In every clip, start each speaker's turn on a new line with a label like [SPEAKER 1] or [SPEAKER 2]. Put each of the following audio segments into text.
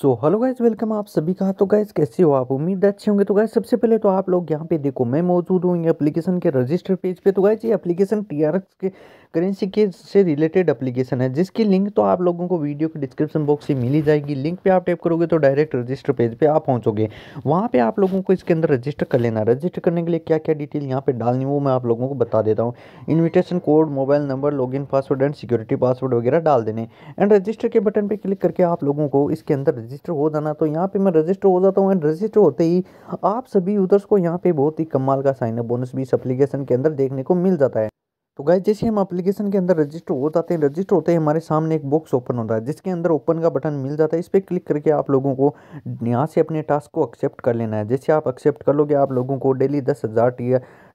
[SPEAKER 1] so hello guys welcome आप सभी का तो गाइज कैसे हो आप उम्मीद अच्छे होंगे तो गाइज सबसे पहले तो आप लोग यहाँ पे देखो मैं मौजूद हूँ ये एप्लीकेशन के रजिस्टर पेज पे तो गाइज ये एप्लीकेशन टी आर एक्स के करेंसी के से रिलेटेड एप्लीकेशन है जिसकी लिंक तो आप लोगों को वीडियो के डिस्क्रिप्शन बॉक्स से मिली जाएगी लिंक पे आप टैप करोगे तो डायरेक्ट रजिस्टर पेज पर आप पहुँचोगे वहाँ पर आप लोगों को इसके अंदर रजिस्टर कर लेना रजिस्टर करने के लिए क्या क्या डिटेल यहाँ पर डालनी वो मैं आप लोगों को बता देता हूँ invitation code mobile number login password and security password वगैरह डाल देने एंड रजिस्टर के बटन पर क्लिक करके आप लोगों को इसके अंदर रजिस्टर हो जाना तो यहाँ पे मैं रजिस्टर हो जाता हूँ एंड रजिस्टर होते ही आप सभी यूज़र्स को यहाँ पे बहुत ही कमाल का साइन अप बोनस भी इस अप्लीकेशन के अंदर देखने को मिल जाता है तो गाय जैसे हम अप्लीकेशन के अंदर रजिस्टर हो जाते हैं रजिस्टर होते हैं हमारे सामने एक बॉक्स ओपन होता है जिसके अंदर ओपन का बटन मिल जाता है इस पर क्लिक करके आप लोगों को यहाँ से अपने टास्क को एक्सेप्ट कर लेना है जैसे आप एक्सेप्ट कर लोगे आप लोगों को डेली दस हज़ार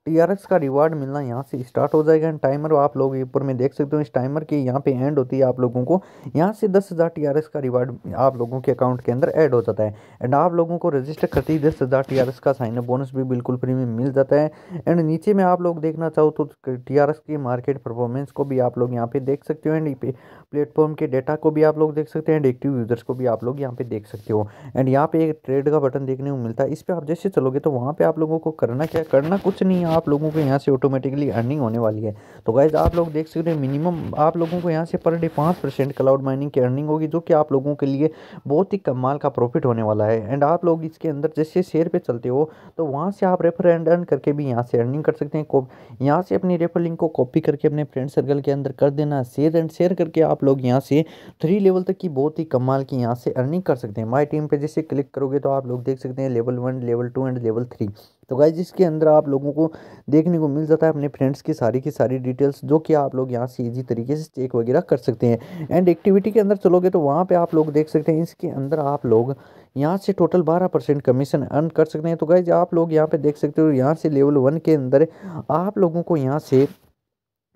[SPEAKER 1] टीआरएक्स का रिवार्ड मिलना यहाँ से स्टार्ट हो जाएगा एंड टाइमर आप लोग ऊपर में देख सकते हो इस टाइमर की यहाँ पे एंड होती है आप लोगों को यहाँ से दस हज़ार टी का रिवार्ड आप लोगों के अकाउंट के अंदर ऐड हो जाता है एंड आप लोगों को रजिस्टर करते ही दस हज़ार टी का साइन अप बोनस भी बिल्कुल फ्री में मिल जाता है एंड नीचे में आप लोग देखना चाहो तो टी की मार्केट परफॉर्मेंस को भी आप लोग यहाँ पे देख सकते हो एंड प्लेटफॉर्म के डेटा को भी आप लोग देख सकते हैं एंड एक्टिव यूजर्स को भी आप लोग यहाँ पे देख सकते हो एंड यहाँ पे एक ट्रेड का बटन देखने को मिलता है इस पर आप जैसे चलोगे तो वहाँ पर आप लोगों को करना क्या करना कुछ नहीं है आप लोगों को यहाँ से ऑटोमेटिकली अर्निंग होने वाली है तो गाइज आप लोग देख सकते हैं मिनिमम आप लोगों को यहाँ से पर डे पाँच परसेंट क्लाउड माइनिंग की अर्निंग होगी जो कि आप लोगों के लिए बहुत ही कमाल का प्रॉफिट होने वाला है एंड आप लोग इसके अंदर जैसे शेयर पर चलते हो तो वहाँ से आप रेफर एंड अर्न करके भी यहाँ से अर्निंग कर सकते हैं यहाँ से अपनी रेफर लिंक को कॉपी करके अपने फ्रेंड सर्कल के अंदर कर देना शेयर एंड शेयर करके आप लोग यहाँ से थ्री लेवल तक की बहुत ही कमाल की यहाँ से अर्निंग कर सकते हैं माई टीम पर जैसे क्लिक करोगे तो आप लोग देख सकते हैं level one level two and level three तो गाइज इसके अंदर आप लोगों को देखने को मिल जाता है अपने फ्रेंड्स की सारी की सारी डिटेल्स जो कि आप लोग यहाँ से ईजी तरीके से चेक वगैरह कर सकते हैं एंड एक्टिविटी के अंदर चलोगे तो वहाँ पे आप लोग देख सकते हैं इसके अंदर आप लोग यहाँ से टोटल 12 परसेंट कमीशन अर्न कर सकते हैं तो गाइज आप लोग यहाँ पर देख सकते हो यहाँ से लेवल वन के अंदर आप लोगों को यहाँ से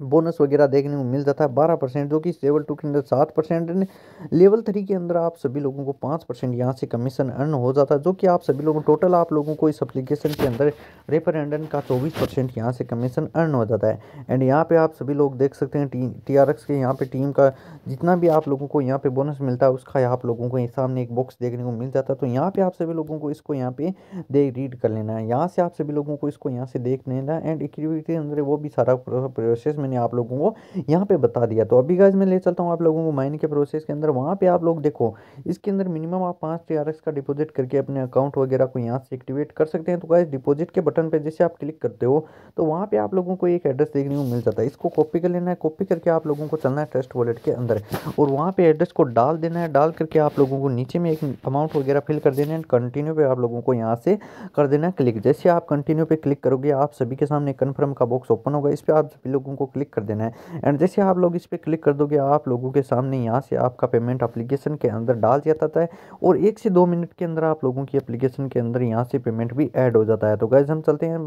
[SPEAKER 1] बोनस वगैरह देखने को मिल जाता है बारह परसेंट जो कि लेवल टू के अंदर सात परसेंट लेवल थ्री के अंदर आप सभी लोगों को पाँच परसेंट यहाँ से कमीशन अर्न हो जाता है जो कि आप सभी लोगों टोटल आप लोगों को इस अप्लीकेशन के अंदर रेफरेंडन का चौबीस परसेंट यहाँ से कमीशन अर्न हो जाता है एंड यहाँ पे आप सभी लोग देख सकते हैं टी आर एक्स के यहाँ पर टीम का जितना भी आप लोगों को यहाँ पे बोनस मिलता है उसका आप लोगों को सामने एक बॉक्स देखने को मिल जाता है तो यहाँ पर आप सभी लोगों को इसको यहाँ पे दे रीड कर लेना है यहाँ से आप सभी लोगों को इसको यहाँ से देख लेना एंड इक्विटी के अंदर वो भी सारा प्रोसेस में मैंने आप लोगों को यहाँ पे बता दिया तो अभी गाइज मैं ले चलता हूँ आप लोगों को माइन के प्रोसेस के अंदर वहाँ पे आप लोग देखो इसके अंदर मिनिमम आप पाँच टी का डिपोजिट करके अपने अकाउंट वगैरह को यहाँ से एक्टिवेट कर सकते हैं तो गाइज डिपोजिट के बटन पर जैसे आप क्लिक करते हो तो वहाँ पर आप लोगों को एक एड्रेस देखने को मिल जाता है इसको कॉपी कर लेना है कॉपी करके आप लोगों को चलना है ट्रस्ट वॉलेट के अंदर और वहाँ पर एड्रेस को डाल देना है डाल करके आप लोगों को नीचे में एक अमाउंट वगैरह फिल कर देना है कंटिन्यू पर आप लोगों को यहाँ से कर देना क्लिक जैसे आप कंटिन्यू पे क्लिक करोगे आप सभी के सामने कंफर्म का बॉक्स ओपन होगा इस पे आप सभी लोगों को क्लिक क्लिक कर देना है एंड जैसे आप लोग इस पर क्लिक कर दोगे आप लोगों के सामने यहाँ से आपका पेमेंट अप्लीकेशन के अंदर डाल दिया जाता है और एक से दो मिनट के अंदर आप लोगों की अप्लीकेशन के अंदर यहाँ से पेमेंट भी ऐड हो जाता है तो गैज़ हम चलते हैं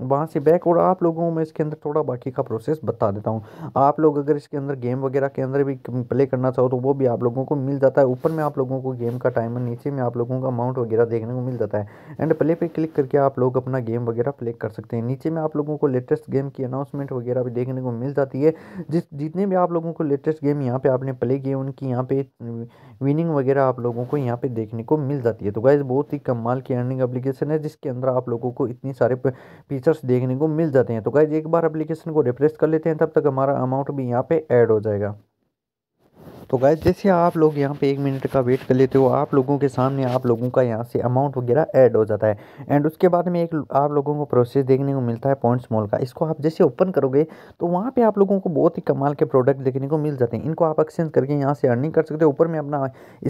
[SPEAKER 1] वहाँ से बैक और आप लोगों को मैं इसके अंदर थोड़ा बाकी का प्रोसेस बता देता हूँ आप लोग अगर इसके अंदर गेम वगैरह के अंदर भी प्ले करना चाहो तो वो भी आप लोगों को मिल जाता है ऊपर में आप लोगों को गेम का टाइम नीचे में आप लोगों का अमाउंट वगैरह देखने को मिल जाता है एंड प्ले पे क्लिक करके आप लोग अपना गेम वगैरह प्ले कर सकते हैं नीचे में आप लोगों को लेटेस्ट गेम की अनाउंसमेंट वगैरह भी देखने को मिल जाती है जिस जितने भी आप लोगों को लेटेस्ट गेम यहाँ पर आपने प्ले किए उनकी यहाँ पे विनिंग वगैरह आप लोगों को यहाँ पर देखने को मिल जाती है तो गाइज़ बहुत ही कमाल की अर्निंग एप्लीकेशन है जिसके अंदर आप लोगों को इतनी सारे पीछे फीचर्स देखने को मिल जाते हैं तो गाइज एक बार एप्लीकेशन को रिफ्रेश कर लेते हैं तब तक हमारा अमाउंट भी यहाँ पे ऐड हो जाएगा तो गाइज जैसे आप लोग यहाँ पे एक मिनट का वेट कर लेते हो आप लोगों के सामने आप लोगों का यहाँ से अमाउंट वगैरह ऐड हो जाता है एंड उसके बाद में एक आप लोगों को प्रोसेस देखने को मिलता है पॉइंट्स मॉल का इसको आप जैसे ओपन करोगे तो वहाँ पे आप लोगों को बहुत ही कमाल के प्रोडक्ट देखने को मिल जाते हैं इनको आप एक्सचेंज करके यहाँ से अर्निंग कर सकते हो ऊपर में अपना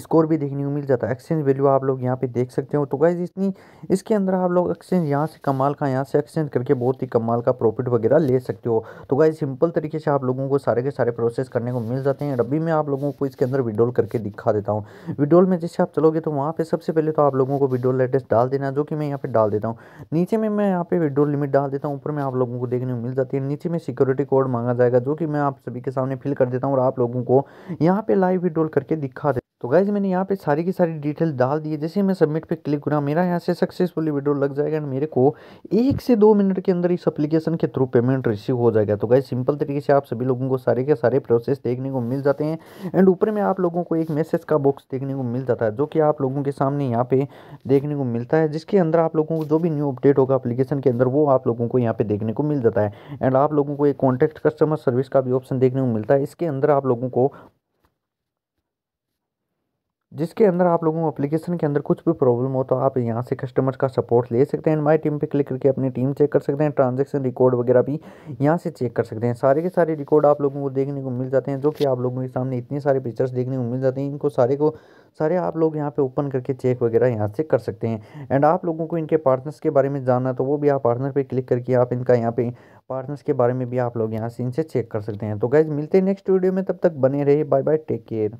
[SPEAKER 1] स्कोर भी देखने को मिल जाता है एक्सचेंज वैल्यू आप लोग यहाँ पे देख सकते हो तो गाइज इतनी इसके अंदर आप लोग एक्सचेंज यहाँ से कमाल का यहाँ से एक्सचेंज करके बहुत ही कमाल का प्रॉफिट वगैरह ले सकते हो तो गाइज सिंपल तरीके से आप लोगों को सारे के सारे प्रोसेस करने को मिल जाते हैं रबी में आप लोगों लोगों को इसके अंदर विड्रॉल करके दिखा देता हूँ विड्रॉल में जैसे आप चलोगे तो वहाँ पे सबसे पहले तो आप लोगों को विड्रॉल लेटेस्ट डाल देना जो कि मैं यहाँ पे डाल देता हूँ नीचे में मैं यहाँ पे विड्रॉल लिमिट डाल देता हूँ ऊपर में आप लोगों को देखने को मिल जाती है नीचे में सिक्योरिटी कोड मांगा जाएगा जो कि मैं आप सभी के सामने फिल कर देता हूँ और आप लोगों को यहाँ पे लाइव विड्रॉल करके दिखा देता तो गाइज मैंने यहाँ पे सारी की सारी डिटेल डाल दी है जैसे मैं सबमिट पे क्लिक करूँ मेरा यहाँ से सक्सेसफुली वीडियो लग जाएगा एंड मेरे को एक से दो मिनट के अंदर इस एप्लीकेशन के थ्रू पेमेंट रिसीव हो जाएगा तो गाइज सिंपल तरीके से आप सभी लोगों को सारे के सारे प्रोसेस देखने को मिल जाते हैं एंड ऊपर में आप लोगों को एक मैसेज का बॉक्स देखने को मिल जाता है जो कि आप लोगों के सामने यहाँ पे देखने को मिलता है जिसके अंदर आप लोगों को जो भी न्यू अपडेट होगा अपलीकेशन के अंदर वो आप लोगों को यहाँ पे देखने को मिल जाता है एंड आप लोगों को एक कॉन्टैक्ट कस्टमर सर्विस का भी ऑप्शन देखने को मिलता है इसके अंदर आप लोगों को जिसके अंदर आप लोगों को एप्लीकेशन के अंदर कुछ भी प्रॉब्लम हो तो आप यहाँ से कस्टमर का सपोर्ट ले सकते हैं माई टीम पे क्लिक करके अपनी टीम चेक कर सकते हैं ट्रांजैक्शन रिकॉर्ड वगैरह भी यहाँ से चेक कर सकते हैं सारे के सारे रिकॉर्ड आप लोगों को देखने को मिल जाते हैं जो कि आप लोगों के सामने इतने सारे पिक्चर्स देखने को मिल जाते हैं इनको सारे को सारे आप लोग यहाँ पे ओपन करके चेक वगैरह यहाँ से कर सकते हैं एंड आप लोगों को इनके पार्टनर्स के बारे में जानना तो वो भी आप पार्टनर पे क्लिक करके आप इनका यहाँ पे पार्टनर्स के बारे में भी आप लोग यहाँ से इनसे चेक कर सकते हैं तो गैज मिलते हैं नेक्स्ट वीडियो में तब तक बने रहे बाय बाय टेक केयर